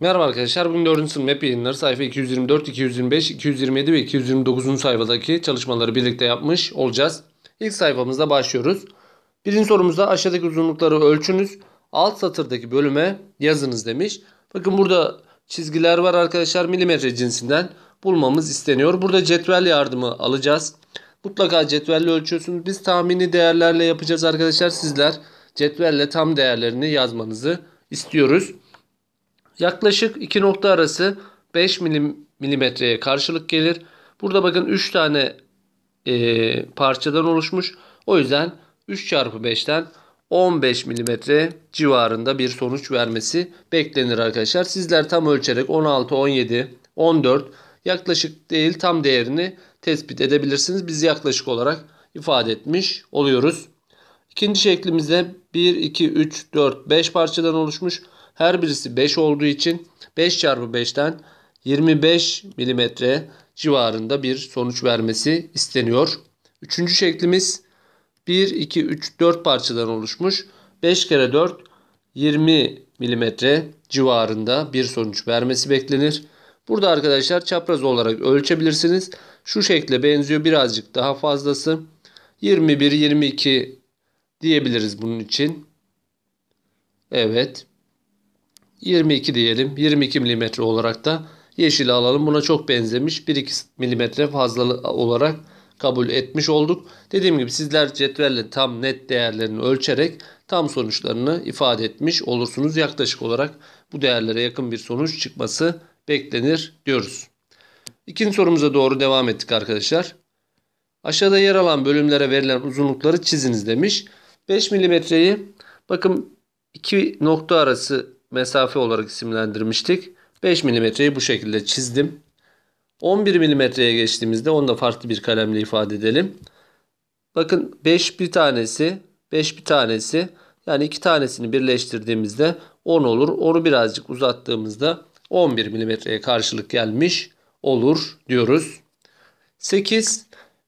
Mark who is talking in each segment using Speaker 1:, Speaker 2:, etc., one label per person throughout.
Speaker 1: Merhaba arkadaşlar. Bugün 4. sınıf map yayınları sayfa 224, 225, 227 ve 229. sayfadaki çalışmaları birlikte yapmış olacağız. İlk sayfamızda başlıyoruz. Birinci sorumuzda aşağıdaki uzunlukları ölçünüz. Alt satırdaki bölüme yazınız demiş. Bakın burada çizgiler var arkadaşlar. Milimetre cinsinden bulmamız isteniyor. Burada cetvel yardımı alacağız. Mutlaka cetvelle ölçüyorsunuz. Biz tahmini değerlerle yapacağız arkadaşlar. Sizler cetvelle tam değerlerini yazmanızı istiyoruz. Yaklaşık iki nokta arası 5 milim, milimetreye karşılık gelir. Burada bakın 3 tane e, parçadan oluşmuş. O yüzden 3 çarpı 5'ten 15 milimetre civarında bir sonuç vermesi beklenir arkadaşlar. Sizler tam ölçerek 16, 17, 14 yaklaşık değil tam değerini tespit edebilirsiniz. Biz yaklaşık olarak ifade etmiş oluyoruz. İkinci şeklimizde 1, 2, 3, 4, 5 parçadan oluşmuş. Her birisi 5 olduğu için 5 çarpı 5'ten 25 mm civarında bir sonuç vermesi isteniyor. Üçüncü şeklimiz 1, 2, 3, 4 parçadan oluşmuş. 5 kere 4 20 mm civarında bir sonuç vermesi beklenir. Burada arkadaşlar çapraz olarak ölçebilirsiniz. Şu şekle benziyor birazcık daha fazlası. 21-22 diyebiliriz bunun için. Evet. 22 diyelim 22 mm olarak da yeşili alalım. Buna çok benzemiş 1-2 mm fazla olarak kabul etmiş olduk. Dediğim gibi sizler cetvelle tam net değerlerini ölçerek tam sonuçlarını ifade etmiş olursunuz. Yaklaşık olarak bu değerlere yakın bir sonuç çıkması beklenir diyoruz. İkinci sorumuza doğru devam ettik arkadaşlar. Aşağıda yer alan bölümlere verilen uzunlukları çiziniz demiş. 5 milimetreyi bakın iki nokta arası mesafe olarak isimlendirmiştik. 5 milimetreyi bu şekilde çizdim. 11 milimetreye geçtiğimizde onu da farklı bir kalemle ifade edelim. Bakın 5 bir tanesi, 5 bir tanesi yani iki tanesini birleştirdiğimizde 10 olur. Onu birazcık uzattığımızda 11 milimetreye karşılık gelmiş olur diyoruz. 8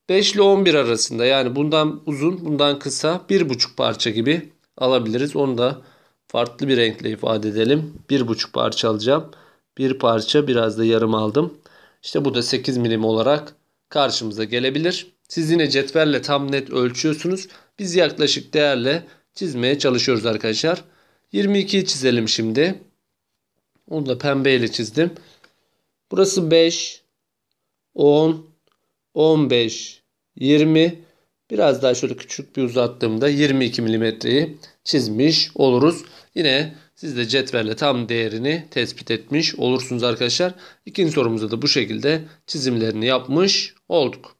Speaker 1: 5 ile 11 arasında yani bundan uzun bundan kısa 1,5 parça gibi alabiliriz. Onu da farklı bir renkle ifade edelim. Bir buçuk parça alacağım. Bir parça biraz da yarım aldım. İşte bu da 8 milim olarak karşımıza gelebilir. Siz yine cetvelle tam net ölçüyorsunuz. Biz yaklaşık değerle çizmeye çalışıyoruz arkadaşlar. 22'yi çizelim şimdi. Onu da pembeyle çizdim. Burası 5, 10, 15, 20. Biraz daha şöyle küçük bir uzattığımda 22 milimetreyi çizmiş oluruz. Yine siz de cetvelle tam değerini tespit etmiş olursunuz arkadaşlar. İkinci sorumuzda da bu şekilde çizimlerini yapmış olduk.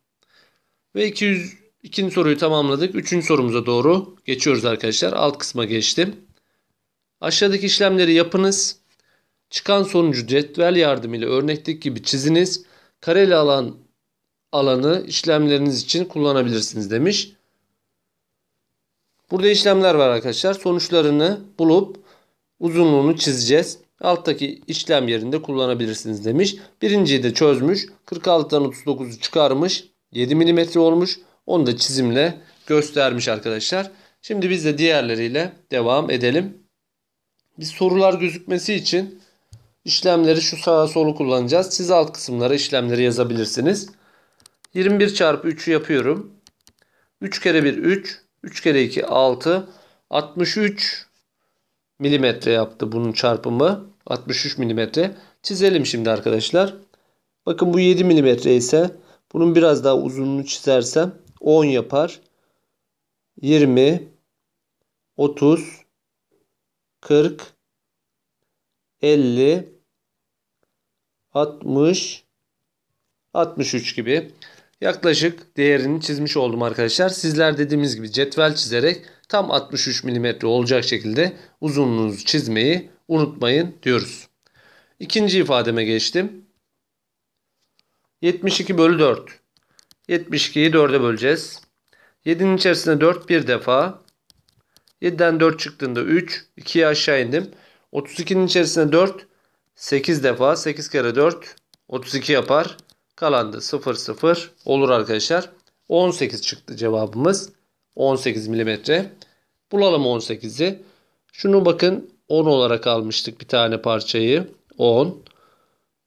Speaker 1: Ve 200, ikinci soruyu tamamladık. Üçüncü sorumuza doğru geçiyoruz arkadaşlar. Alt kısma geçtim. Aşağıdaki işlemleri yapınız. Çıkan sonucu cetvel yardımıyla örnekteki gibi çiziniz. Kareli alan alanı işlemleriniz için kullanabilirsiniz demiş. Burada işlemler var arkadaşlar. Sonuçlarını bulup uzunluğunu çizeceğiz. Alttaki işlem yerinde kullanabilirsiniz demiş. Birinciyi de çözmüş. 46'dan 39'u çıkarmış. 7 mm olmuş. Onu da çizimle göstermiş arkadaşlar. Şimdi biz de diğerleriyle devam edelim. Biz sorular gözükmesi için işlemleri şu sağa solu kullanacağız. Siz alt kısımlara işlemleri yazabilirsiniz. 21 çarpı 3'ü yapıyorum. 3 kere 1 3. 3 kere 2 6. 63 milimetre yaptı bunun çarpımı. 63 milimetre. Çizelim şimdi arkadaşlar. Bakın bu 7 milimetre ise bunun biraz daha uzunluğunu çizersem 10 yapar. 20 30 40 50 60 63 gibi. Yaklaşık değerini çizmiş oldum arkadaşlar. Sizler dediğimiz gibi cetvel çizerek tam 63 mm olacak şekilde uzunluğunuzu çizmeyi unutmayın diyoruz. İkinci ifademe geçtim. 72 bölü 4. 72'yi 4'e böleceğiz. 7'nin içerisine 4 bir defa. 7'den 4 çıktığında 3. 2'ye aşağı indim. 32'nin içerisine 4. 8 defa. 8 kere 4. 32 yapar. Kalan da 0 0 olur arkadaşlar. 18 çıktı cevabımız. 18 milimetre. Bulalım 18'i. Şunu bakın 10 olarak almıştık bir tane parçayı. 10.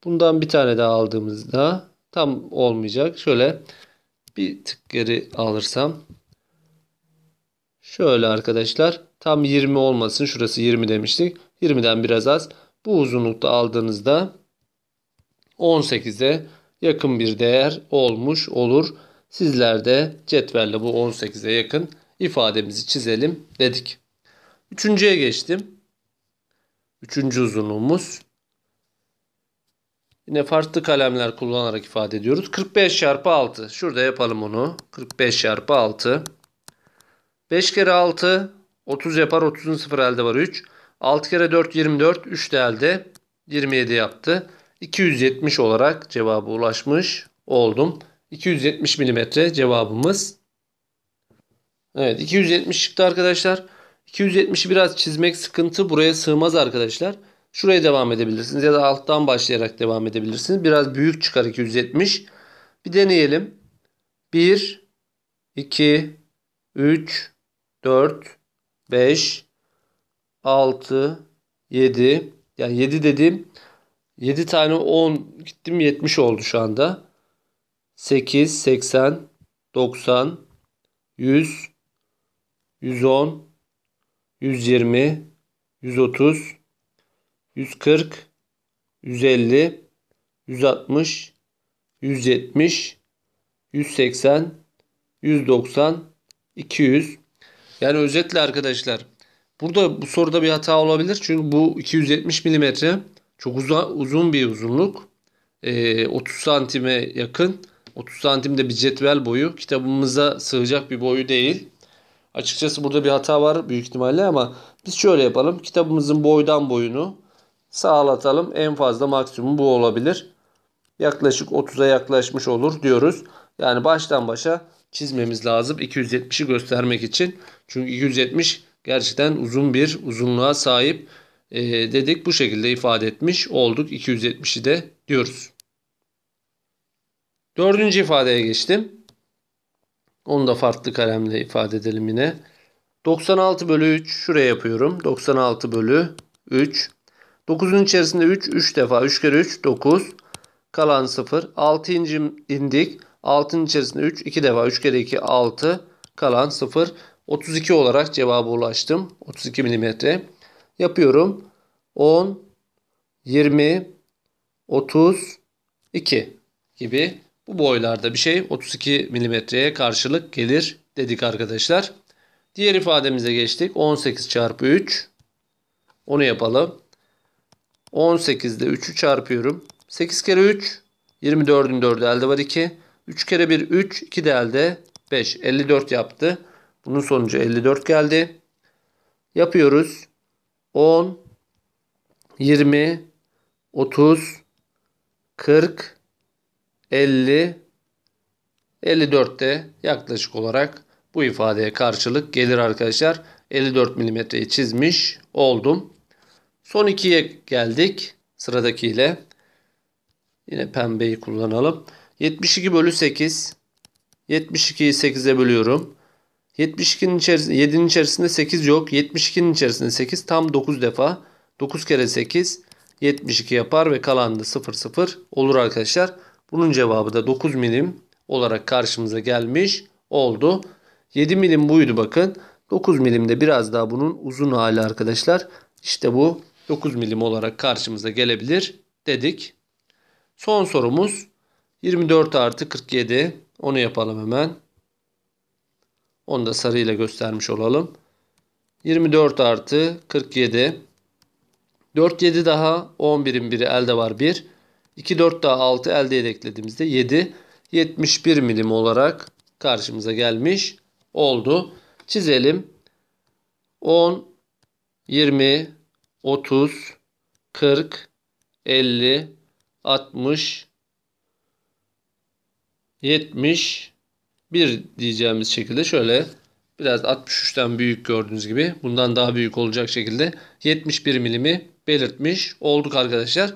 Speaker 1: Bundan bir tane daha aldığımızda tam olmayacak. Şöyle bir tık geri alırsam. Şöyle arkadaşlar tam 20 olmasın. Şurası 20 demiştik. 20'den biraz az. Bu uzunlukta aldığınızda 18'e yakın bir değer olmuş olur. Sizler de cetvelle bu 18'e yakın ifademizi çizelim dedik. Üçüncüye geçtim. Üçüncü uzunluğumuz. Yine farklı kalemler kullanarak ifade ediyoruz. 45 çarpı 6. Şurada yapalım onu. 45 çarpı 6. 5 kere 6 30 yapar. 30'un 0 elde var 3. 6 kere 4 24. 3 de elde 27 yaptı. 270 olarak cevaba ulaşmış oldum. 270 milimetre cevabımız. Evet 270 çıktı arkadaşlar. 270'i biraz çizmek sıkıntı. Buraya sığmaz arkadaşlar. Şuraya devam edebilirsiniz ya da alttan başlayarak devam edebilirsiniz. Biraz büyük çıkar 270. Bir deneyelim. 1, 2, 3, 4, 5, 6, 7. Yani 7 dediğim 7 tane 10 gittim 70 oldu şu anda. 8, 80, 90, 100, 110, 120, 130, 140, 150, 160, 170, 180, 190, 200. Yani özetle arkadaşlar burada bu soruda bir hata olabilir. Çünkü bu 270 milimetre. Çok uza, uzun bir uzunluk. E, ee, 30 santime yakın. 30 santim de bir cetvel boyu. Kitabımıza sığacak bir boyu değil. Açıkçası burada bir hata var büyük ihtimalle ama biz şöyle yapalım. Kitabımızın boydan boyunu sağlatalım. En fazla maksimum bu olabilir. Yaklaşık 30'a yaklaşmış olur diyoruz. Yani baştan başa çizmemiz lazım 270'i göstermek için. Çünkü 270 gerçekten uzun bir uzunluğa sahip e, dedik. Bu şekilde ifade etmiş olduk. 270'i de diyoruz. Dördüncü ifadeye geçtim. Onu da farklı kalemle ifade edelim yine. 96 bölü 3 şuraya yapıyorum. 96 bölü 3. 9'un içerisinde 3, 3 defa. 3 kere 3, 9. Kalan 0. 6 indik. 6'nın içerisinde 3, 2 defa. 3 kere 2, 6. Kalan 0. 32 olarak cevaba ulaştım. 32 milimetre yapıyorum. 10, 20, 30, 2 gibi bu boylarda bir şey 32 milimetreye karşılık gelir dedik arkadaşlar. Diğer ifademize geçtik. 18 çarpı 3. Onu yapalım. 18 18'de 3'ü çarpıyorum. 8 kere 3. 24'ün 4'ü elde var 2. 3 kere 1 3. 2 de elde 5. 54 yaptı. Bunun sonucu 54 geldi. Yapıyoruz. 10 20 30 40 50 54 de yaklaşık olarak bu ifadeye karşılık gelir arkadaşlar. 54 milimetreyi çizmiş oldum. Son ikiye geldik. Sıradakiyle. Yine pembeyi kullanalım. 72 bölü 8. 72'yi 8'e bölüyorum. 72'nin içerisinde 7'nin içerisinde 8 yok. 72'nin içerisinde 8 tam 9 defa. 9 kere 8 72 yapar ve kalan da 0 0 olur arkadaşlar. Bunun cevabı da 9 milim olarak karşımıza gelmiş oldu. 7 milim buydu bakın. 9 milimde biraz daha bunun uzun hali arkadaşlar. İşte bu 9 milim olarak karşımıza gelebilir dedik. Son sorumuz 24 artı 47. Onu yapalım hemen. Onu da sarı ile göstermiş olalım. 24 artı 47. 4 7 daha 11'in biri elde var 1. 2 4 daha 6 elde eklediğimizde 7. 71 milim olarak karşımıza gelmiş oldu. Çizelim. 10, 20, 30, 40, 50, 60, 70, 1 diyeceğimiz şekilde şöyle biraz 63'ten büyük gördüğünüz gibi bundan daha büyük olacak şekilde 71 milimi belirtmiş olduk arkadaşlar.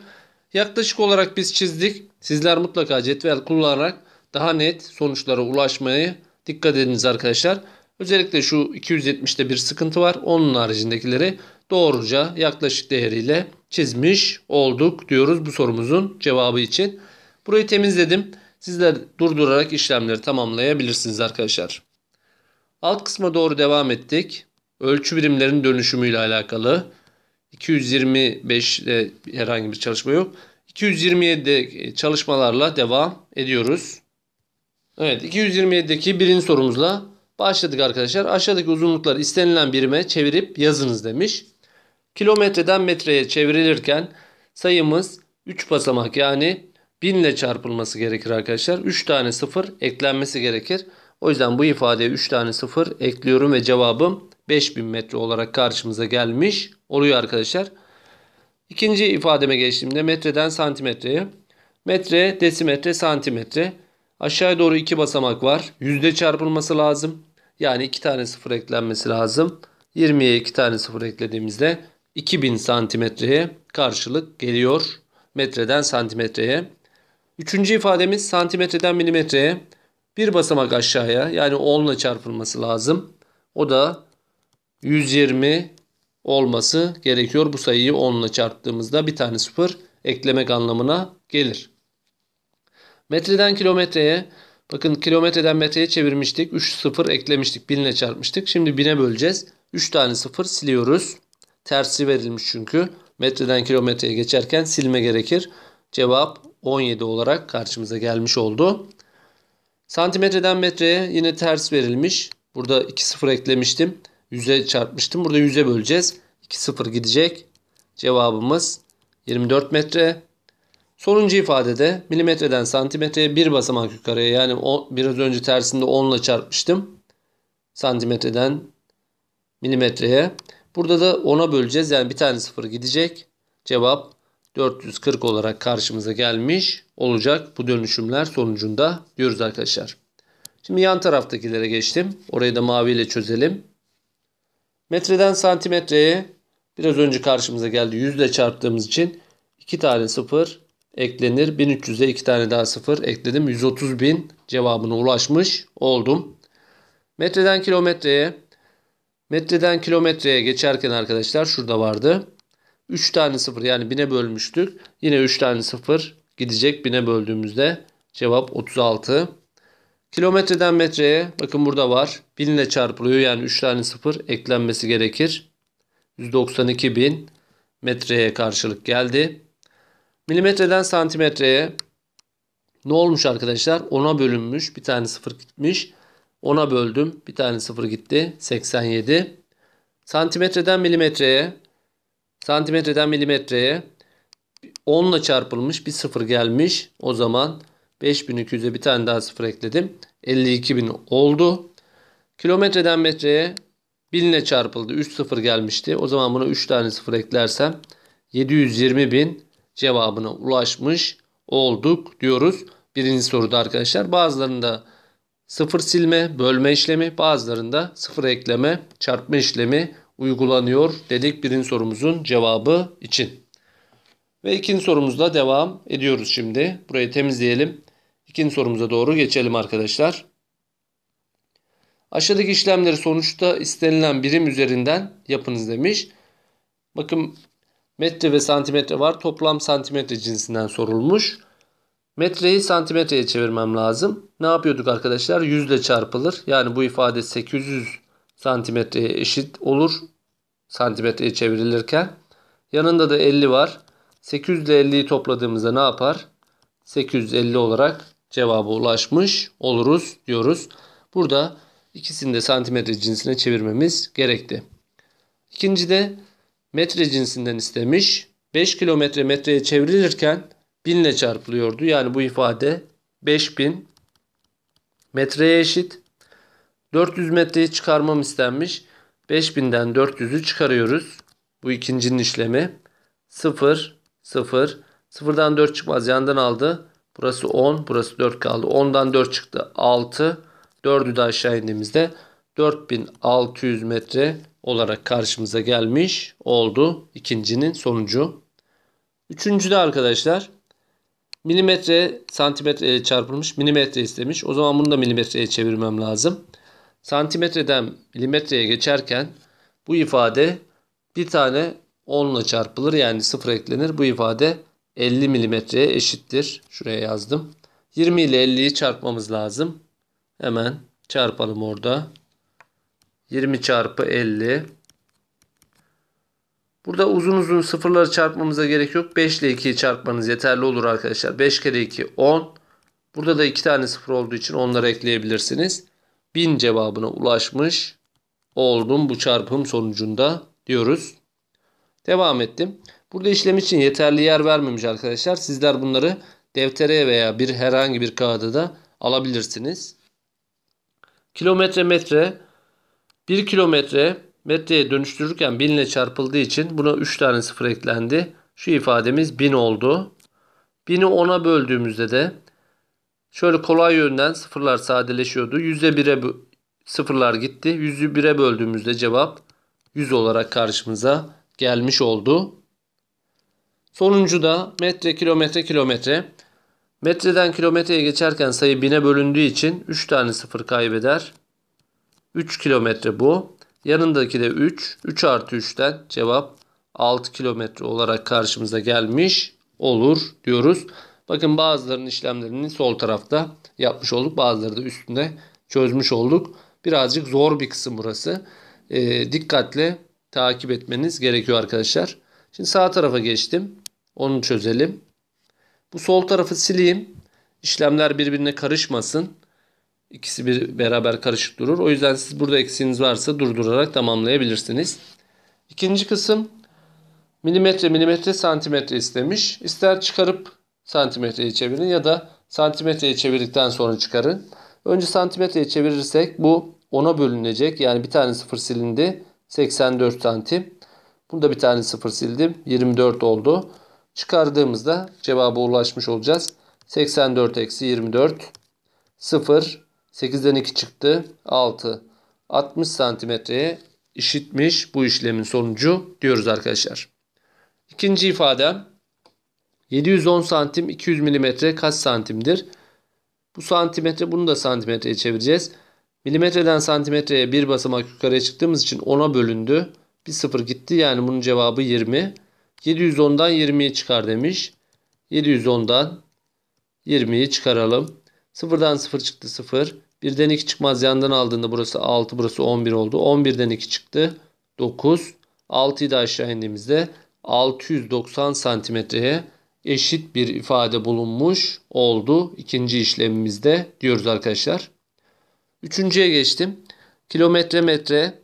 Speaker 1: Yaklaşık olarak biz çizdik. Sizler mutlaka cetvel kullanarak daha net sonuçlara ulaşmayı dikkat ediniz arkadaşlar. Özellikle şu 270'te bir sıkıntı var. Onun haricindekileri doğruca yaklaşık değeriyle çizmiş olduk diyoruz bu sorumuzun cevabı için. Burayı temizledim. Sizler durdurarak işlemleri tamamlayabilirsiniz arkadaşlar. Alt kısma doğru devam ettik. Ölçü birimlerinin ile alakalı. 225'de herhangi bir çalışma yok. 227'de çalışmalarla devam ediyoruz. Evet 227'deki birinci sorumuzla başladık arkadaşlar. Aşağıdaki uzunlukları istenilen birime çevirip yazınız demiş. Kilometreden metreye çevrilirken sayımız 3 basamak yani 1000 ile çarpılması gerekir arkadaşlar. 3 tane 0 eklenmesi gerekir. O yüzden bu ifadeye 3 tane 0 ekliyorum ve cevabım 5000 metre olarak karşımıza gelmiş oluyor arkadaşlar. İkinci ifademe geçtiğimde metreden santimetreye. Metre, desimetre, santimetre. Aşağıya doğru iki basamak var. Yüzde çarpılması lazım. Yani iki tane sıfır eklenmesi lazım. 20'ye iki tane sıfır eklediğimizde 2000 santimetreye karşılık geliyor. Metreden santimetreye. Üçüncü ifademiz santimetreden milimetreye bir basamak aşağıya yani 10 ile çarpılması lazım. O da 120 olması gerekiyor. Bu sayıyı 10 ile çarptığımızda bir tane sıfır eklemek anlamına gelir. Metreden kilometreye bakın kilometreden metreye çevirmiştik. 3 sıfır eklemiştik. 1000 ile çarpmıştık. Şimdi 1000'e böleceğiz. 3 tane sıfır siliyoruz. Tersi verilmiş çünkü. Metreden kilometreye geçerken silme gerekir. Cevap 17 olarak karşımıza gelmiş oldu. Santimetreden metreye yine ters verilmiş. Burada 2 sıfır eklemiştim. 100'e çarpmıştım. Burada 100'e böleceğiz. 2 sıfır gidecek. Cevabımız 24 metre. Sonuncu ifadede milimetreden santimetreye bir basamak yukarıya yani o, biraz önce tersinde 10 ile çarpmıştım. Santimetreden milimetreye. Burada da 10'a böleceğiz yani bir tane sıfır gidecek. Cevap 440 olarak karşımıza gelmiş olacak bu dönüşümler sonucunda diyoruz arkadaşlar. Şimdi yan taraftakilere geçtim. Orayı da maviyle çözelim. Metreden santimetreye biraz önce karşımıza geldi. Yüzle çarptığımız için 2 tane 0 eklenir. 1300'e 2 tane daha 0 ekledim. 130 bin cevabına ulaşmış oldum. Metreden kilometreye metreden kilometreye geçerken arkadaşlar şurada vardı. 3 tane 0 yani 1000'e bölmüştük. Yine 3 tane 0 gidecek 1000'e böldüğümüzde cevap 36. Kilometreden metreye bakın burada var. 1000 ile çarpılıyor yani 3 tane 0 eklenmesi gerekir. 192 bin metreye karşılık geldi. Milimetreden santimetreye ne olmuş arkadaşlar? 10'a bölünmüş. Bir tane 0 gitmiş. 10'a böldüm. Bir tane 0 gitti. 87. Santimetreden milimetreye Santimetreden milimetreye 10 ile çarpılmış bir sıfır gelmiş. O zaman 5200'e bir tane daha sıfır ekledim. 52000 oldu. Kilometreden metreye 1000 ile çarpıldı. 3 sıfır gelmişti. O zaman buna 3 tane sıfır eklersem 720 bin cevabına ulaşmış olduk diyoruz. Birinci soruda arkadaşlar bazılarında sıfır silme, bölme işlemi, bazılarında sıfır ekleme, çarpma işlemi uygulanıyor dedik birinci sorumuzun cevabı için. Ve ikinci sorumuzla devam ediyoruz şimdi. Burayı temizleyelim. İkinci sorumuza doğru geçelim arkadaşlar. Aşağıdaki işlemleri sonuçta istenilen birim üzerinden yapınız demiş. Bakın metre ve santimetre var. Toplam santimetre cinsinden sorulmuş. Metreyi santimetreye çevirmem lazım. Ne yapıyorduk arkadaşlar? yüzle çarpılır. Yani bu ifade 800 santimetreye eşit olur. Santimetreye çevrilirken. Yanında da 50 var. 800 ile 50'yi topladığımızda ne yapar? 850 olarak cevaba ulaşmış oluruz diyoruz. Burada ikisini de santimetre cinsine çevirmemiz gerekti. İkinci de metre cinsinden istemiş. 5 kilometre metreye çevrilirken 1000 ile çarpılıyordu. Yani bu ifade 5000 metreye eşit. 400 metreyi çıkarmam istenmiş. 5000'den 400'ü çıkarıyoruz. Bu ikincinin işlemi. 0, 0. 0'dan 4 çıkmaz. Yandan aldı. Burası 10. Burası 4 kaldı. 10'dan 4 çıktı. 6. 4'ü de aşağı indiğimizde 4600 metre olarak karşımıza gelmiş oldu. ikincinin sonucu. Üçüncü de arkadaşlar milimetre santimetre ile çarpılmış milimetre istemiş. O zaman bunu da milimetreye çevirmem lazım. Santimetreden milimetreye geçerken bu ifade bir tane 10 ile çarpılır yani 0 eklenir. Bu ifade 50 milimetreye eşittir. Şuraya yazdım. 20 ile 50'yi çarpmamız lazım. Hemen çarpalım orada. 20 çarpı 50. Burada uzun uzun sıfırları çarpmamıza gerek yok. 5 ile 2'yi çarpmanız yeterli olur arkadaşlar. 5 kere 2 10. Burada da 2 tane sıfır olduğu için onları ekleyebilirsiniz. 1000 cevabına ulaşmış oldum bu çarpım sonucunda diyoruz. Devam ettim. Burada işlem için yeterli yer vermemiş arkadaşlar. Sizler bunları deftere veya bir herhangi bir kağıda da alabilirsiniz. Kilometre metre 1 kilometre metreye dönüştürürken 1000 ile çarpıldığı için buna 3 tane sıfır eklendi. Şu ifademiz 1000 oldu. 1000'i 10'a böldüğümüzde de Şöyle kolay yönden sıfırlar sadeleşiyordu. Yüzde 1'e sıfırlar gitti. Yüzü 1'e böldüğümüzde cevap 100 olarak karşımıza gelmiş oldu. Sonuncu da metre kilometre kilometre. Metreden kilometreye geçerken sayı 1000'e bölündüğü için 3 tane sıfır kaybeder. 3 kilometre bu. Yanındaki de 3. 3 artı 3'ten cevap 6 kilometre olarak karşımıza gelmiş olur diyoruz. Bakın bazılarının işlemlerini sol tarafta yapmış olduk. Bazıları da üstünde çözmüş olduk. Birazcık zor bir kısım burası. E, dikkatle takip etmeniz gerekiyor arkadaşlar. Şimdi sağ tarafa geçtim. Onu çözelim. Bu sol tarafı sileyim. İşlemler birbirine karışmasın. İkisi bir beraber karışık durur. O yüzden siz burada eksiğiniz varsa durdurarak tamamlayabilirsiniz. İkinci kısım milimetre milimetre santimetre istemiş. İster çıkarıp santimetreye çevirin ya da santimetreye çevirdikten sonra çıkarın. Önce santimetreye çevirirsek bu 10'a bölünecek. Yani bir tane sıfır silindi. 84 santim. Bunda bir tane sıfır sildim. 24 oldu. Çıkardığımızda cevaba ulaşmış olacağız. 84 eksi 24. 0. 8'den 2 çıktı. 6. 60 santimetreye eşitmiş bu işlemin sonucu diyoruz arkadaşlar. İkinci ifadem 710 santim 200 milimetre kaç santimdir? Bu santimetre bunu da santimetreye çevireceğiz. Milimetreden santimetreye bir basamak yukarıya çıktığımız için 10'a bölündü. Bir sıfır gitti yani bunun cevabı 20. 710'dan 20'yi çıkar demiş. 710'dan 20'yi çıkaralım. Sıfırdan sıfır çıktı sıfır. Birden 2 çıkmaz yandan aldığında burası 6 burası 11 oldu. 11'den 2 çıktı 9. 6'yı da aşağı indiğimizde 690 santimetreye eşit bir ifade bulunmuş oldu. ikinci işlemimizde diyoruz arkadaşlar. Üçüncüye geçtim. Kilometre metre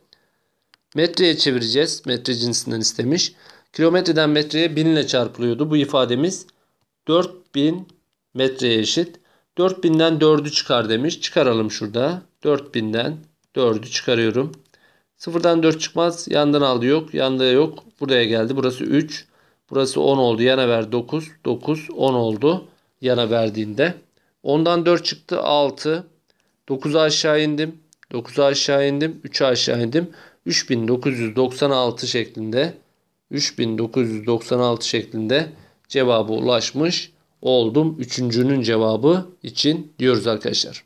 Speaker 1: metreye çevireceğiz. Metre cinsinden istemiş. Kilometreden metreye 1000 ile çarpılıyordu. Bu ifademiz 4000 metreye eşit. 4000'den 4'ü çıkar demiş. Çıkaralım şurada. 4000'den 4'ü çıkarıyorum. Sıfırdan 4 çıkmaz. Yandan aldı yok. Yanda yok. Buraya geldi. Burası 3. Burası 10 oldu. Yana ver 9. 9 10 oldu. Yana verdiğinde. ondan 4 çıktı 6. 9'a aşağı indim. 9'a aşağı indim. 3'e aşağı indim. 3996 şeklinde 3996 şeklinde cevabı ulaşmış oldum. Üçüncünün cevabı için diyoruz arkadaşlar.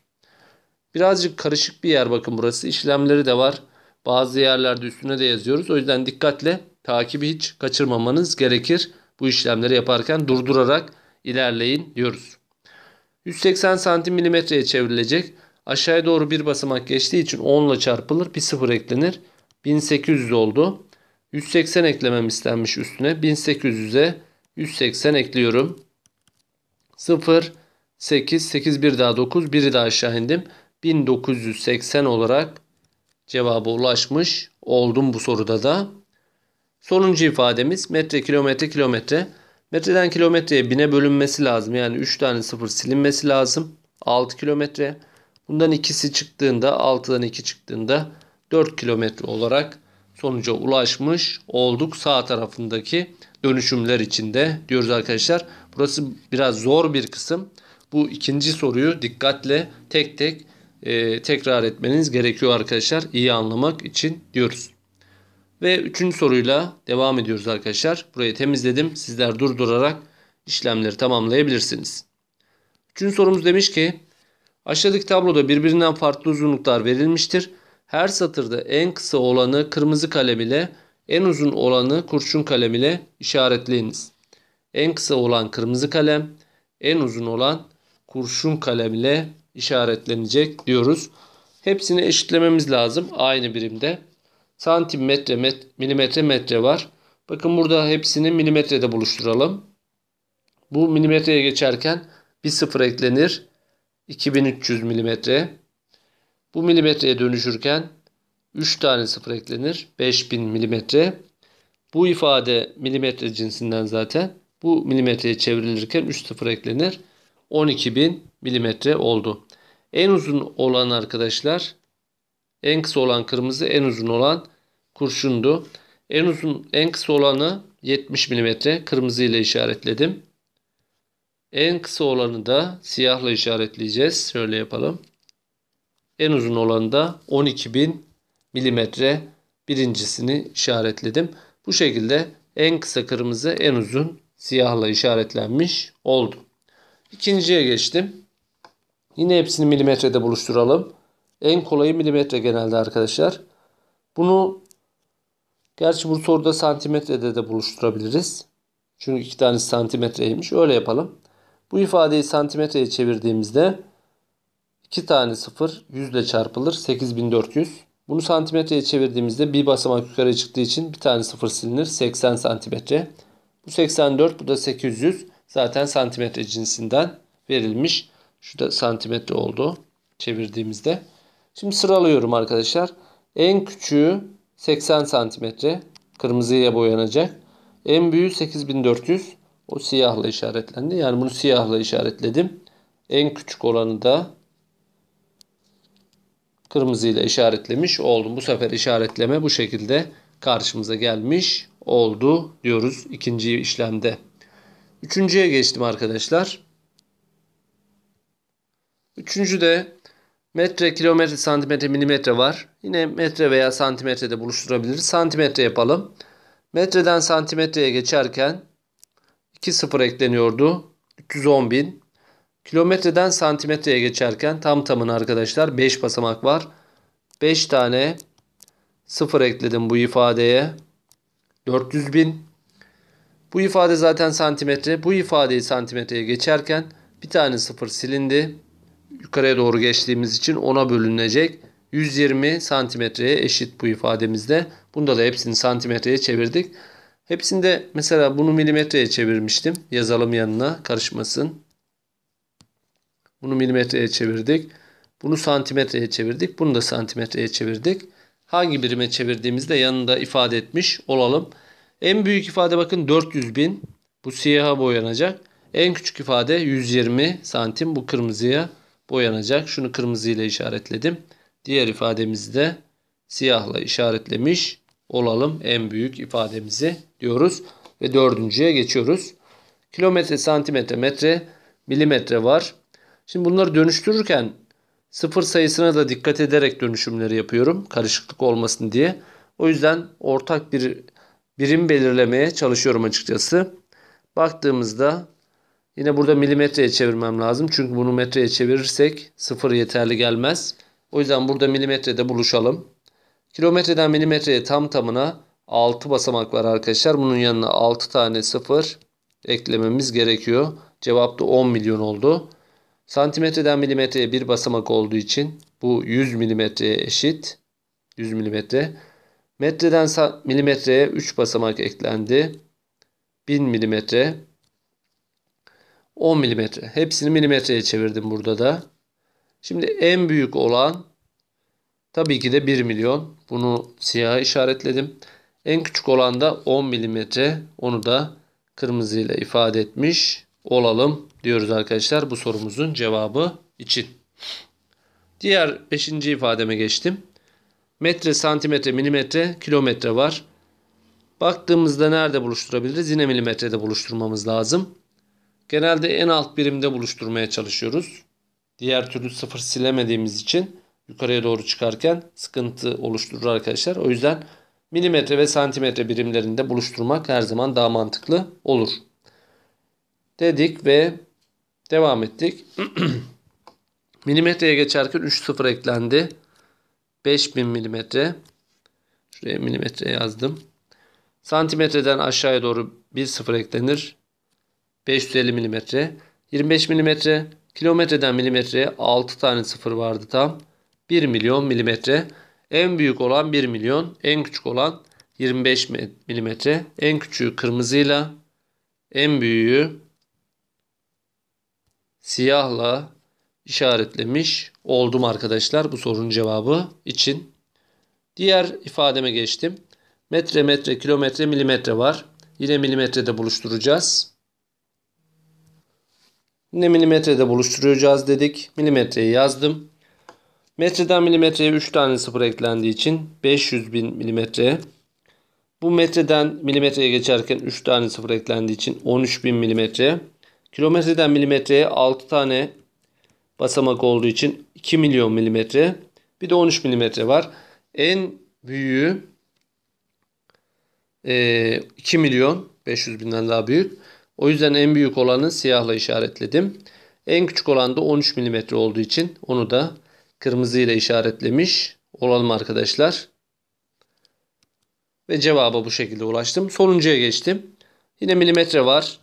Speaker 1: Birazcık karışık bir yer bakın burası. İşlemleri de var. Bazı yerlerde üstüne de yazıyoruz. O yüzden dikkatle takibi hiç kaçırmamanız gerekir. Bu işlemleri yaparken durdurarak ilerleyin diyoruz. 180 santim milimetreye çevrilecek. Aşağıya doğru bir basamak geçtiği için 10 ile çarpılır. Bir sıfır eklenir. 1800 oldu. 180 eklemem istenmiş üstüne. 1800'e 180 ekliyorum. 0, 8, 8, 1 daha 9, 1'i daha aşağı indim. 1980 olarak cevaba ulaşmış oldum bu soruda da. Sonuncu ifademiz metre kilometre kilometre. Metreden kilometreye bine bölünmesi lazım. Yani 3 tane sıfır silinmesi lazım. 6 kilometre. Bundan ikisi çıktığında 6'dan 2 çıktığında 4 kilometre olarak sonuca ulaşmış olduk sağ tarafındaki dönüşümler içinde diyoruz arkadaşlar. Burası biraz zor bir kısım. Bu ikinci soruyu dikkatle tek tek e, tekrar etmeniz gerekiyor arkadaşlar iyi anlamak için diyoruz. Ve üçüncü soruyla devam ediyoruz arkadaşlar. Burayı temizledim. Sizler durdurarak işlemleri tamamlayabilirsiniz. Üçüncü sorumuz demiş ki aşağıdaki tabloda birbirinden farklı uzunluklar verilmiştir. Her satırda en kısa olanı kırmızı kalem ile en uzun olanı kurşun kalem ile işaretleyiniz. En kısa olan kırmızı kalem, en uzun olan kurşun kalem ile işaretlenecek diyoruz. Hepsini eşitlememiz lazım aynı birimde santim, metre, met, milimetre, metre var. Bakın burada hepsini milimetrede buluşturalım. Bu milimetreye geçerken bir sıfır eklenir. 2300 milimetre. Bu milimetreye dönüşürken 3 tane sıfır eklenir. 5000 milimetre. Bu ifade milimetre cinsinden zaten. Bu milimetreye çevrilirken 3 sıfır eklenir. 12000 milimetre oldu. En uzun olan arkadaşlar en kısa olan kırmızı, en uzun olan kurşundu. En uzun, en kısa olanı 70 mm kırmızı ile işaretledim. En kısa olanı da siyahla işaretleyeceğiz. Şöyle yapalım. En uzun olanı da 12.000 mm birincisini işaretledim. Bu şekilde en kısa kırmızı, en uzun siyahla işaretlenmiş oldu. İkinciye geçtim. Yine hepsini milimetrede buluşturalım. En kolayı milimetre genelde arkadaşlar. Bunu gerçi bu soruda santimetrede de buluşturabiliriz. Çünkü iki tane santimetreymiş. Öyle yapalım. Bu ifadeyi santimetreye çevirdiğimizde 2 tane 0 100 ile çarpılır. 8400. Bunu santimetreye çevirdiğimizde bir basamak yukarı çıktığı için bir tane 0 silinir. 80 santimetre. Bu 84 bu da 800. Zaten santimetre cinsinden verilmiş. Şu da santimetre oldu çevirdiğimizde. Şimdi sıralıyorum arkadaşlar. En küçüğü 80 santimetre. Kırmızıya boyanacak. En büyüğü 8400. O siyahla işaretlendi. Yani bunu siyahla işaretledim. En küçük olanı da kırmızıyla işaretlemiş oldum. Bu sefer işaretleme bu şekilde karşımıza gelmiş oldu diyoruz ikinci işlemde. Üçüncüye geçtim arkadaşlar. Üçüncü de Metre, kilometre, santimetre, milimetre var. Yine metre veya santimetrede buluşturabiliriz. Santimetre yapalım. Metreden santimetreye geçerken 2 sıfır ekleniyordu. 310 bin. Kilometreden santimetreye geçerken tam tamın arkadaşlar 5 basamak var. 5 tane sıfır ekledim bu ifadeye. 400 bin. Bu ifade zaten santimetre. Bu ifadeyi santimetreye geçerken bir tane sıfır silindi yukarıya doğru geçtiğimiz için 10'a bölünecek. 120 santimetreye eşit bu ifademizde. Bunda da hepsini santimetreye çevirdik. Hepsinde mesela bunu milimetreye çevirmiştim. Yazalım yanına karışmasın. Bunu milimetreye çevirdik. Bunu santimetreye çevirdik. Bunu da santimetreye çevirdik. Hangi birime çevirdiğimizde yanında ifade etmiş olalım. En büyük ifade bakın 400 bin. Bu siyaha boyanacak. En küçük ifade 120 santim. Bu kırmızıya boyanacak. Şunu kırmızı ile işaretledim. Diğer ifademizi de siyahla işaretlemiş olalım. En büyük ifademizi diyoruz. Ve dördüncüye geçiyoruz. Kilometre, santimetre, metre, milimetre var. Şimdi bunları dönüştürürken sıfır sayısına da dikkat ederek dönüşümleri yapıyorum. Karışıklık olmasın diye. O yüzden ortak bir birim belirlemeye çalışıyorum açıkçası. Baktığımızda Yine burada milimetreye çevirmem lazım. Çünkü bunu metreye çevirirsek sıfır yeterli gelmez. O yüzden burada milimetrede buluşalım. Kilometreden milimetreye tam tamına 6 basamak var arkadaşlar. Bunun yanına 6 tane sıfır eklememiz gerekiyor. Cevap da 10 milyon oldu. Santimetreden milimetreye bir basamak olduğu için bu 100 milimetreye eşit. 100 milimetre. Metreden milimetreye 3 basamak eklendi. 1000 milimetre. 10 milimetre. Hepsini milimetreye çevirdim burada da. Şimdi en büyük olan tabii ki de 1 milyon. Bunu siyaha işaretledim. En küçük olan da 10 milimetre. Onu da kırmızıyla ifade etmiş olalım diyoruz arkadaşlar bu sorumuzun cevabı için. Diğer 5. ifademe geçtim. Metre, santimetre, milimetre, kilometre var. Baktığımızda nerede buluşturabiliriz? Yine milimetrede buluşturmamız lazım. Genelde en alt birimde buluşturmaya çalışıyoruz. Diğer türlü sıfır silemediğimiz için yukarıya doğru çıkarken sıkıntı oluşturur arkadaşlar. O yüzden milimetre ve santimetre birimlerinde buluşturmak her zaman daha mantıklı olur. Dedik ve devam ettik. Milimetreye geçerken 3 sıfır eklendi. 5000 milimetre. Şuraya milimetre yazdım. Santimetreden aşağıya doğru 1 sıfır eklenir. 550 mm, 25 mm, kilometreden milimetreye 6 tane sıfır vardı tam. 1 milyon milimetre. En büyük olan 1 milyon, en küçük olan 25 milimetre. En küçüğü kırmızıyla, en büyüğü siyahla işaretlemiş oldum arkadaşlar bu sorunun cevabı için. Diğer ifademe geçtim. Metre, metre, kilometre, milimetre var. Yine milimetrede buluşturacağız. Ne milimetrede buluşturacağız dedik. Milimetreyi yazdım. Metreden milimetreye 3 tane sıfır eklendiği için 500 bin milimetre. Bu metreden milimetreye geçerken 3 tane sıfır eklendiği için 13 bin milimetre. Kilometreden milimetreye 6 tane basamak olduğu için 2 milyon milimetre. Bir de 13 milimetre var. En büyüğü 2 e, milyon 500 binden daha büyük. O yüzden en büyük olanı siyahla işaretledim. En küçük olan da 13 mm olduğu için onu da kırmızı ile işaretlemiş olalım arkadaşlar. Ve cevaba bu şekilde ulaştım. Sonuncuya geçtim. Yine milimetre var.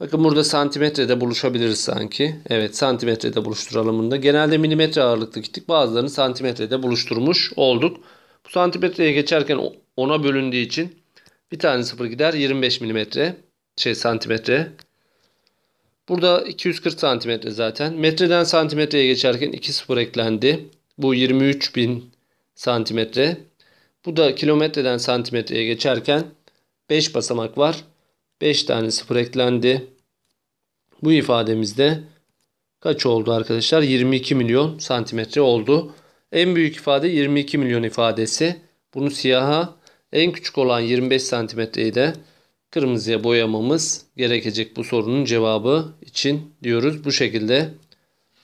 Speaker 1: Bakın burada santimetrede buluşabiliriz sanki. Evet santimetrede buluşturalım bunu da. Genelde milimetre ağırlıklı gittik. Bazılarını santimetrede buluşturmuş olduk. Bu santimetreye geçerken 10'a bölündüğü için bir tane sıfır gider 25 milimetre şey santimetre. Burada 240 santimetre zaten. Metreden santimetreye geçerken 2 sıfır eklendi. Bu 23 bin santimetre. Bu da kilometreden santimetreye geçerken 5 basamak var. 5 tane sıfır eklendi. Bu ifademizde kaç oldu arkadaşlar? 22 milyon santimetre oldu. En büyük ifade 22 milyon ifadesi. Bunu siyaha en küçük olan 25 santimetreyi de kırmızıya boyamamız gerekecek bu sorunun cevabı için diyoruz. Bu şekilde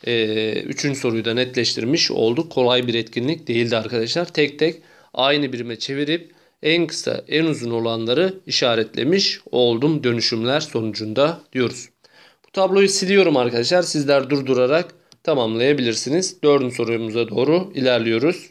Speaker 1: e, üçüncü soruyu da netleştirmiş olduk. Kolay bir etkinlik değildi arkadaşlar. Tek tek aynı birime çevirip en kısa en uzun olanları işaretlemiş oldum dönüşümler sonucunda diyoruz. Bu tabloyu siliyorum arkadaşlar. Sizler durdurarak tamamlayabilirsiniz. Dördüncü sorumuza doğru ilerliyoruz.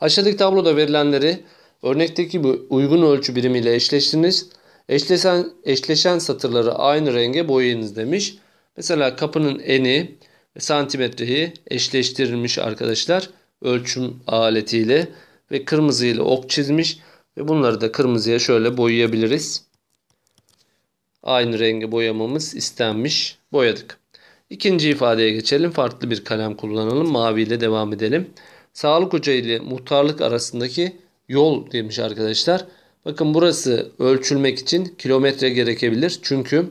Speaker 1: Aşağıdaki tabloda verilenleri Örnekteki bu uygun ölçü birimiyle eşleştiniz. Eşleşen, eşleşen satırları aynı renge boyayınız demiş. Mesela kapının eni ve santimetreyi eşleştirilmiş arkadaşlar ölçüm aletiyle ve kırmızı ile ok çizmiş ve bunları da kırmızıya şöyle boyayabiliriz. Aynı rengi boyamamız istenmiş. Boyadık. İkinci ifadeye geçelim. Farklı bir kalem kullanalım. Mavi ile devam edelim. Sağlık ocağı ile muhtarlık arasındaki yol demiş arkadaşlar. Bakın burası ölçülmek için kilometre gerekebilir. Çünkü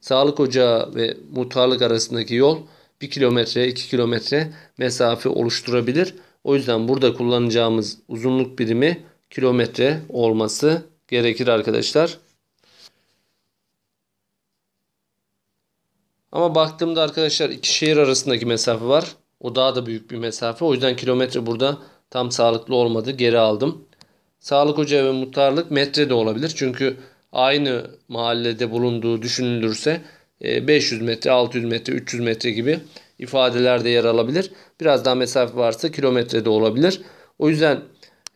Speaker 1: sağlık ocağı ve muhtarlık arasındaki yol 1 kilometre 2 kilometre mesafe oluşturabilir. O yüzden burada kullanacağımız uzunluk birimi kilometre olması gerekir arkadaşlar. Ama baktığımda arkadaşlar iki şehir arasındaki mesafe var. O daha da büyük bir mesafe. O yüzden kilometre burada tam sağlıklı olmadı. Geri aldım sağlık ocağı ve muhtarlık metre de olabilir. Çünkü aynı mahallede bulunduğu düşünülürse 500 e, metre, 600 metre, 300 metre gibi ifadeler de yer alabilir. Biraz daha mesafe varsa kilometre de olabilir. O yüzden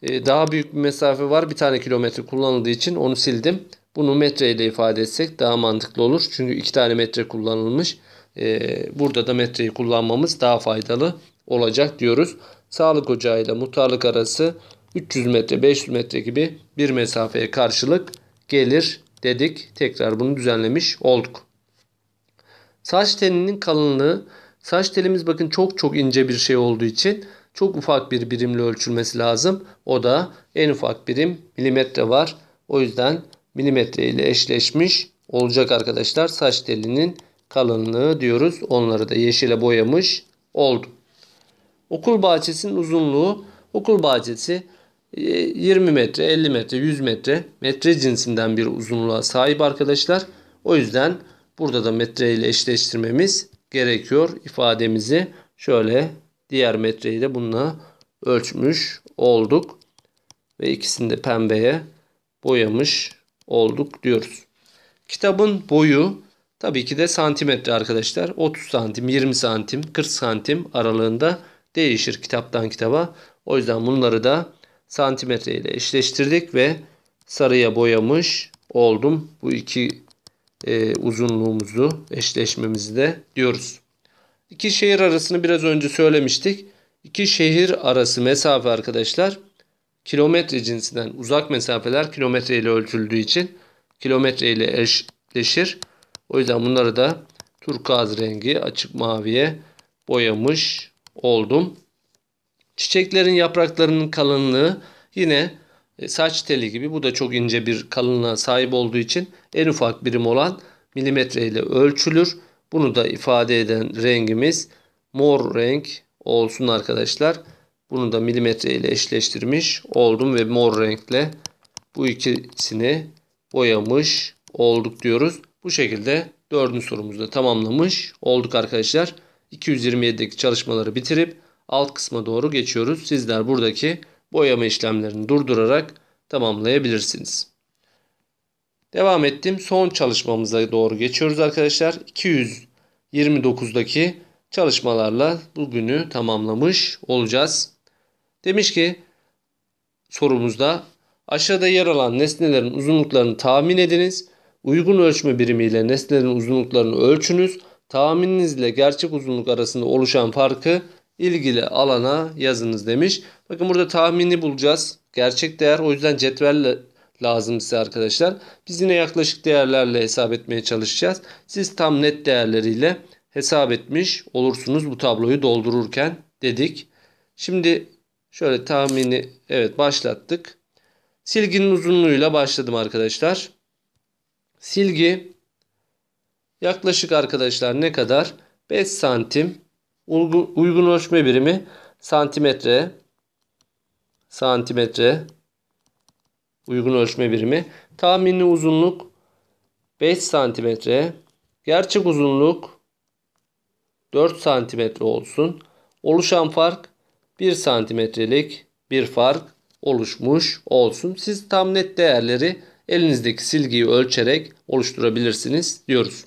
Speaker 1: e, daha büyük bir mesafe var. Bir tane kilometre kullanıldığı için onu sildim. Bunu metre ile ifade etsek daha mantıklı olur. Çünkü iki tane metre kullanılmış. E, burada da metreyi kullanmamız daha faydalı olacak diyoruz. Sağlık ocağı ile mutarlık arası 300 metre 500 metre gibi bir mesafeye karşılık gelir dedik. Tekrar bunu düzenlemiş olduk. Saç telinin kalınlığı saç telimiz bakın çok çok ince bir şey olduğu için çok ufak bir birimle ölçülmesi lazım. O da en ufak birim milimetre var. O yüzden milimetre ile eşleşmiş olacak arkadaşlar. Saç telinin kalınlığı diyoruz. Onları da yeşile boyamış oldum. Okul bahçesinin uzunluğu okul bahçesi 20 metre, 50 metre, 100 metre metre cinsinden bir uzunluğa sahip arkadaşlar. O yüzden burada da metre ile eşleştirmemiz gerekiyor. ifademizi şöyle diğer metreyi de bununla ölçmüş olduk. Ve ikisini de pembeye boyamış olduk diyoruz. Kitabın boyu tabii ki de santimetre arkadaşlar. 30 santim, 20 santim, 40 santim aralığında değişir kitaptan kitaba. O yüzden bunları da santimetre ile eşleştirdik ve sarıya boyamış oldum. Bu iki e, uzunluğumuzu eşleşmemizi de diyoruz. İki şehir arasını biraz önce söylemiştik. İki şehir arası mesafe arkadaşlar kilometre cinsinden uzak mesafeler kilometre ile ölçüldüğü için kilometre ile eşleşir. O yüzden bunları da turkuaz rengi açık maviye boyamış oldum. Çiçeklerin yapraklarının kalınlığı yine e, saç teli gibi bu da çok ince bir kalınlığa sahip olduğu için en ufak birim olan milimetre ile ölçülür. Bunu da ifade eden rengimiz mor renk olsun arkadaşlar. Bunu da milimetre ile eşleştirmiş oldum ve mor renkle bu ikisini boyamış olduk diyoruz. Bu şekilde dördüncü sorumuzu da tamamlamış olduk arkadaşlar. 227'deki çalışmaları bitirip alt kısma doğru geçiyoruz. Sizler buradaki boyama işlemlerini durdurarak tamamlayabilirsiniz. Devam ettim. Son çalışmamıza doğru geçiyoruz arkadaşlar. 229'daki çalışmalarla bugünü tamamlamış olacağız. Demiş ki sorumuzda aşağıda yer alan nesnelerin uzunluklarını tahmin ediniz. Uygun ölçme birimiyle nesnelerin uzunluklarını ölçünüz. Tahmininizle gerçek uzunluk arasında oluşan farkı ilgili alana yazınız demiş. Bakın burada tahmini bulacağız. Gerçek değer o yüzden cetvel lazım size arkadaşlar. Biz yine yaklaşık değerlerle hesap etmeye çalışacağız. Siz tam net değerleriyle hesap etmiş olursunuz bu tabloyu doldururken dedik. Şimdi şöyle tahmini evet başlattık. Silginin uzunluğuyla başladım arkadaşlar. Silgi yaklaşık arkadaşlar ne kadar? 5 santim Uygun ölçme birimi santimetre santimetre uygun ölçme birimi. Tahmini uzunluk 5 santimetre. Gerçek uzunluk 4 santimetre olsun. Oluşan fark 1 santimetrelik bir fark oluşmuş olsun. Siz tam net değerleri elinizdeki silgiyi ölçerek oluşturabilirsiniz diyoruz.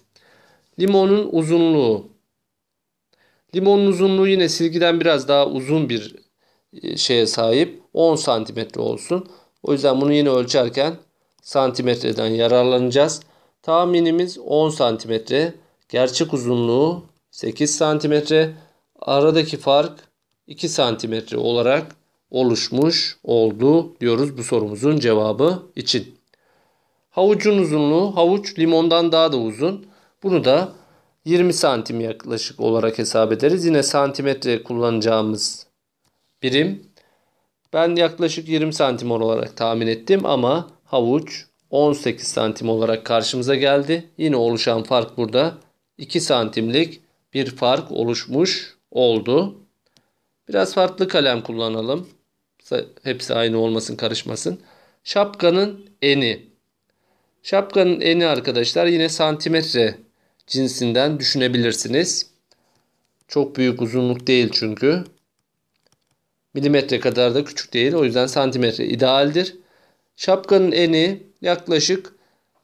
Speaker 1: Limonun uzunluğu Limonun uzunluğu yine silgiden biraz daha uzun bir e, şeye sahip. 10 santimetre olsun. O yüzden bunu yine ölçerken santimetreden yararlanacağız. Tahminimiz 10 santimetre. Gerçek uzunluğu 8 santimetre. Aradaki fark 2 santimetre olarak oluşmuş oldu diyoruz bu sorumuzun cevabı için. Havucun uzunluğu havuç limondan daha da uzun. Bunu da 20 santim yaklaşık olarak hesap ederiz. Yine santimetre kullanacağımız birim. Ben yaklaşık 20 santim olarak tahmin ettim ama havuç 18 santim olarak karşımıza geldi. Yine oluşan fark burada 2 santimlik bir fark oluşmuş oldu. Biraz farklı kalem kullanalım. Hepsi aynı olmasın karışmasın. Şapkanın eni. Şapkanın eni arkadaşlar yine santimetre cinsinden düşünebilirsiniz. Çok büyük uzunluk değil çünkü. Milimetre kadar da küçük değil. O yüzden santimetre idealdir. Şapkanın eni yaklaşık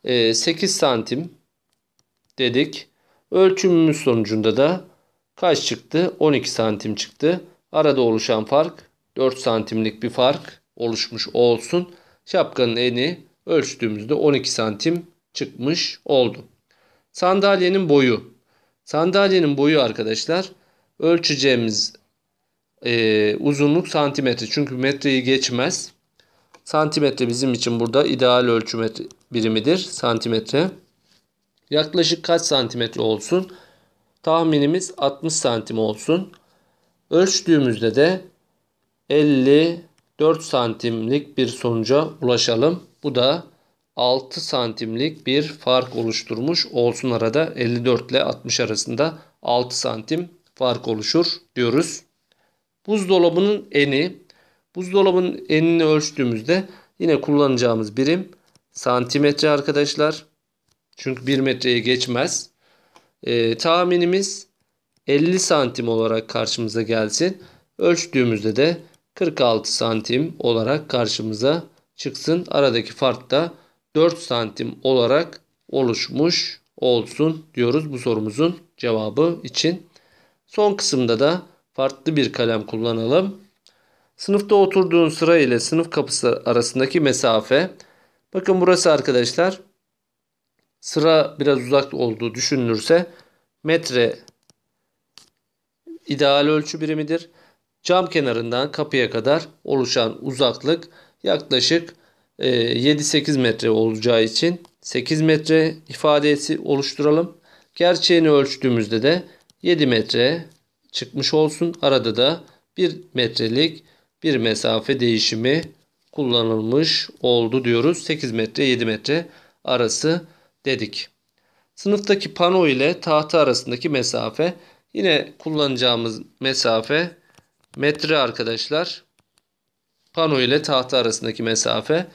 Speaker 1: 8 e, santim dedik. Ölçümümüz sonucunda da kaç çıktı? 12 santim çıktı. Arada oluşan fark 4 santimlik bir fark oluşmuş olsun. Şapkanın eni ölçtüğümüzde 12 santim çıkmış oldu. Sandalyenin boyu. Sandalyenin boyu arkadaşlar ölçeceğimiz e, uzunluk santimetre. Çünkü metreyi geçmez. Santimetre bizim için burada ideal ölçüm birimidir. Santimetre. Yaklaşık kaç santimetre olsun? Tahminimiz 60 santim olsun. Ölçtüğümüzde de 54 santimlik bir sonuca ulaşalım. Bu da 6 santimlik bir fark oluşturmuş olsun arada 54 ile 60 arasında 6 santim fark oluşur diyoruz. Buzdolabının eni buzdolabının enini ölçtüğümüzde yine kullanacağımız birim santimetre arkadaşlar. Çünkü 1 metreye geçmez. Ee, tahminimiz 50 santim olarak karşımıza gelsin. Ölçtüğümüzde de 46 santim olarak karşımıza çıksın. Aradaki fark da 4 santim olarak oluşmuş olsun diyoruz bu sorumuzun cevabı için. Son kısımda da farklı bir kalem kullanalım. Sınıfta oturduğun sıra ile sınıf kapısı arasındaki mesafe. Bakın burası arkadaşlar sıra biraz uzak olduğu düşünülürse metre ideal ölçü birimidir. Cam kenarından kapıya kadar oluşan uzaklık yaklaşık 7-8 ee, metre olacağı için 8 metre ifadesi oluşturalım. Gerçeğini ölçtüğümüzde de 7 metre çıkmış olsun. Arada da 1 metrelik bir mesafe değişimi kullanılmış oldu diyoruz. 8 metre 7 metre arası dedik. Sınıftaki pano ile tahta arasındaki mesafe yine kullanacağımız mesafe metre arkadaşlar. Pano ile tahta arasındaki mesafe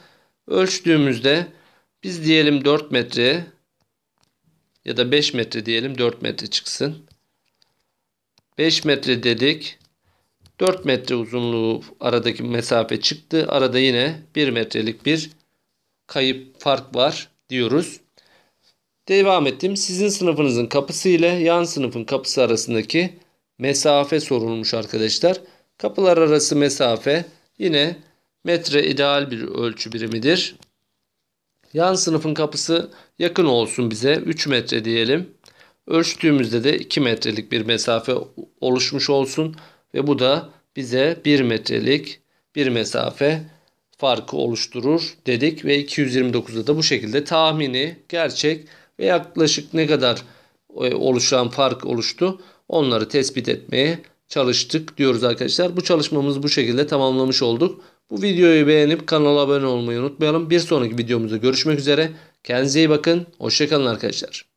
Speaker 1: Ölçtüğümüzde biz diyelim 4 metre ya da 5 metre diyelim 4 metre çıksın. 5 metre dedik. 4 metre uzunluğu aradaki mesafe çıktı. Arada yine 1 metrelik bir kayıp fark var diyoruz. Devam ettim. Sizin sınıfınızın kapısı ile yan sınıfın kapısı arasındaki mesafe sorulmuş arkadaşlar. Kapılar arası mesafe yine Metre ideal bir ölçü birimidir. Yan sınıfın kapısı yakın olsun bize 3 metre diyelim. Ölçtüğümüzde de 2 metrelik bir mesafe oluşmuş olsun ve bu da bize 1 metrelik bir mesafe farkı oluşturur dedik ve 229'da da bu şekilde tahmini, gerçek ve yaklaşık ne kadar e, oluşan fark oluştu onları tespit etmeye çalıştık diyoruz arkadaşlar. Bu çalışmamızı bu şekilde tamamlamış olduk. Bu videoyu beğenip kanala abone olmayı unutmayalım. Bir sonraki videomuzda görüşmek üzere. Kendinize iyi bakın. Hoşçakalın arkadaşlar.